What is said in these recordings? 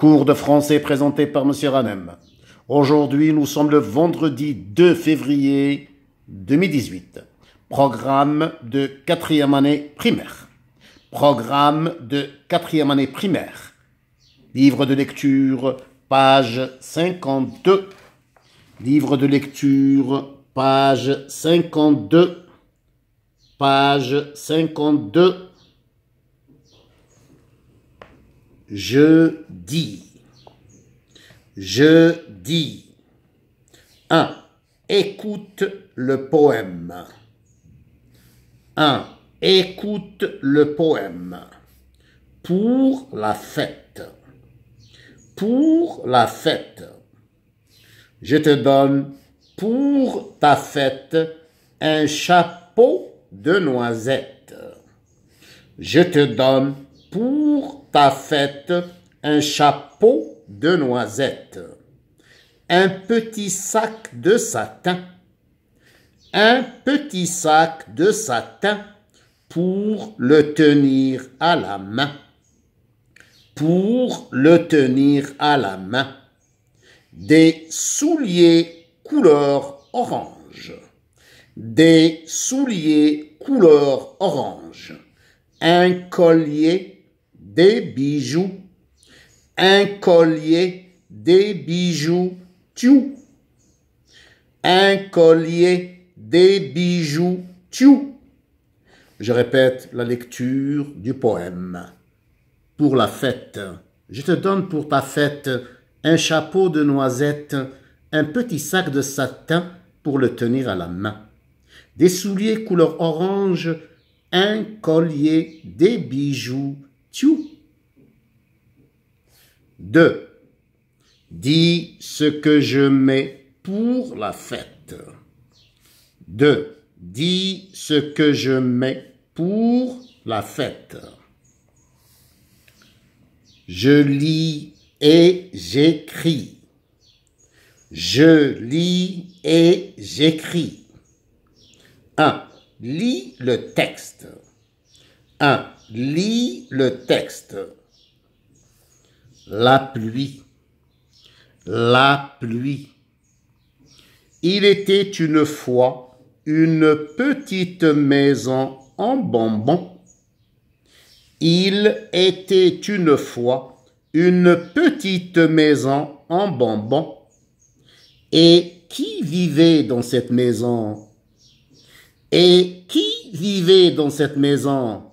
Cours de français présenté par M. Ranem. Aujourd'hui, nous sommes le vendredi 2 février 2018. Programme de quatrième année primaire. Programme de quatrième année primaire. Livre de lecture, page 52. Livre de lecture, page 52. Page 52. Je dis. Je dis. 1. Écoute le poème. 1. Écoute le poème. Pour la fête. Pour la fête. Je te donne pour ta fête un chapeau de noisette. Je te donne pour ta fête un chapeau de noisette, un petit sac de satin, un petit sac de satin pour le tenir à la main, pour le tenir à la main, des souliers couleur orange, des souliers couleur orange, un collier des bijoux, un collier, des bijoux, tu. Un collier, des bijoux, tu. Je répète la lecture du poème. Pour la fête, je te donne pour ta fête un chapeau de noisette, un petit sac de satin pour le tenir à la main, des souliers couleur orange, un collier, des bijoux, 2 Dis ce que je mets pour la fête. Deux. Dis ce que je mets pour la fête. Je lis et j'écris. Je lis et j'écris. 1. Lis le texte. 1. Lis le texte. La pluie. La pluie. Il était une fois une petite maison en bonbons. Il était une fois une petite maison en bonbons. Et qui vivait dans cette maison Et qui vivait dans cette maison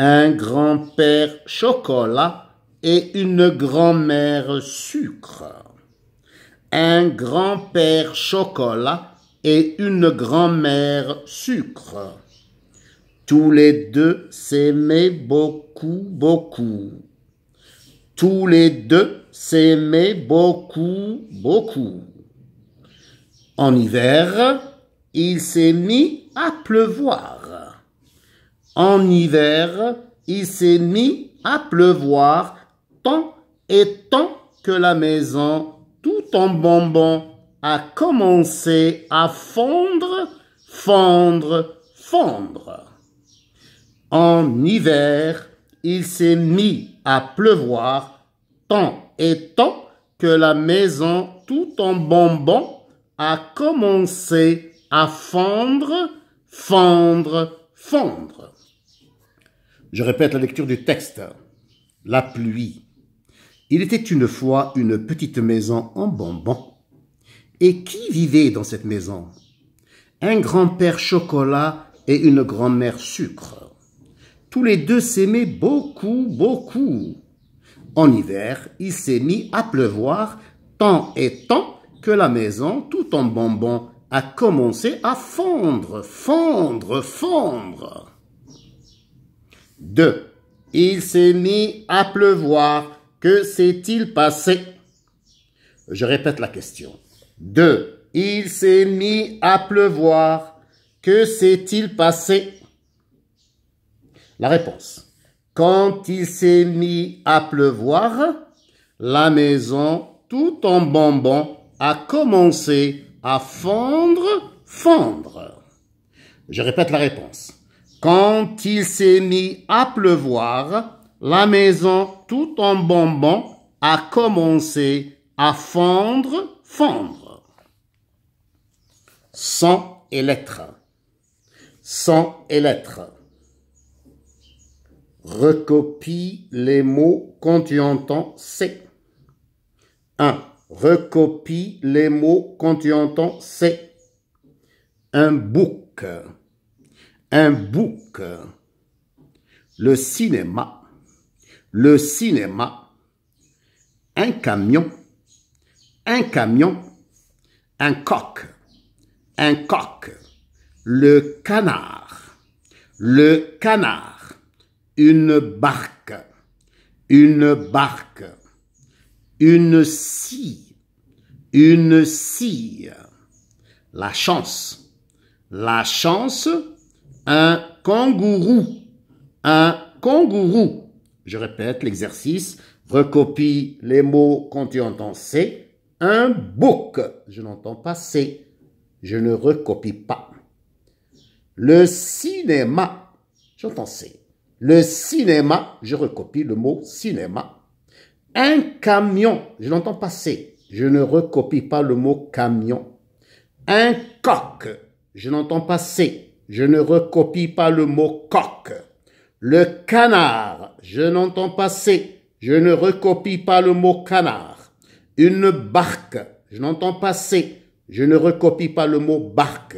un grand-père chocolat et une grand-mère sucre. Un grand-père chocolat et une grand-mère sucre. Tous les deux s'aimaient beaucoup, beaucoup. Tous les deux s'aimaient beaucoup, beaucoup. En hiver, il s'est mis à pleuvoir. En hiver, il s'est mis à pleuvoir tant et tant que la maison, tout en bonbon, a commencé à fondre, fondre, fondre. En hiver, il s'est mis à pleuvoir tant et tant que la maison, tout en bonbon, a commencé à fondre, fondre, fondre. Je répète la lecture du texte. La pluie. Il était une fois une petite maison en bonbons. Et qui vivait dans cette maison Un grand-père chocolat et une grand-mère sucre. Tous les deux s'aimaient beaucoup, beaucoup. En hiver, il s'est mis à pleuvoir tant et tant que la maison, tout en bonbons, a commencé à fondre, fondre, fondre. 2. Il s'est mis à pleuvoir. Que s'est-il passé Je répète la question. 2. Il s'est mis à pleuvoir. Que s'est-il passé La réponse. Quand il s'est mis à pleuvoir, la maison, tout en bonbon, a commencé à fondre, fondre. Je répète la réponse. Quand il s'est mis à pleuvoir, la maison tout en bonbon, a commencé à fondre, fondre. Sans et lettres. sans et lettres. Recopie les mots quand tu entends C. Un. Recopie les mots quand tu entends C. Un bouc un bouc, le cinéma, le cinéma, un camion, un camion, un coq, un coq, le canard, le canard, une barque, une barque, une scie, une scie, la chance, la chance, un kangourou, un kangourou. Je répète l'exercice, recopie les mots quand tu entends C, un bouc. Je n'entends pas C, je ne recopie pas. Le cinéma, j'entends C. Le cinéma, je recopie le mot cinéma. Un camion, je n'entends pas C, je ne recopie pas le mot camion. Un coq, je n'entends pas C, je ne recopie pas le mot coq. Le canard, je n'entends pas C, je ne recopie pas le mot canard. Une barque, je n'entends pas C, je ne recopie pas le mot barque.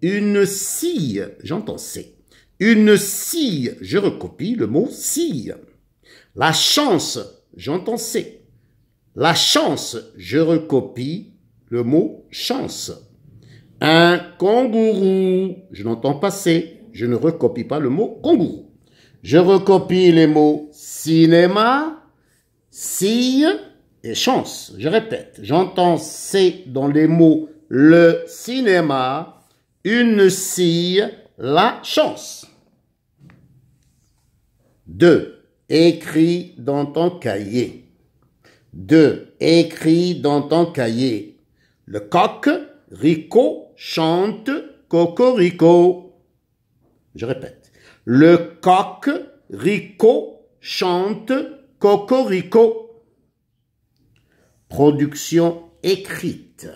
Une scie, j'entends C. Une scie, je recopie le mot scie. La chance, j'entends C. La chance, je recopie le mot chance. Un kangourou. Je n'entends pas C, Je ne recopie pas le mot kangourou. Je recopie les mots cinéma, scie et chance. Je répète, j'entends C dans les mots le cinéma, une scie, la chance. 2. Écris dans ton cahier. 2. Écris dans ton cahier. Le coq, Rico, chante cocorico. Je répète. Le coq rico chante cocorico. Production écrite.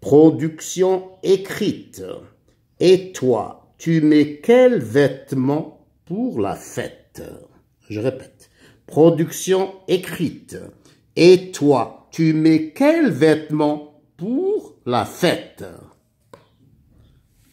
Production écrite. Et toi, tu mets quel vêtement pour la fête Je répète. Production écrite. Et toi, tu mets quel vêtement pour la fête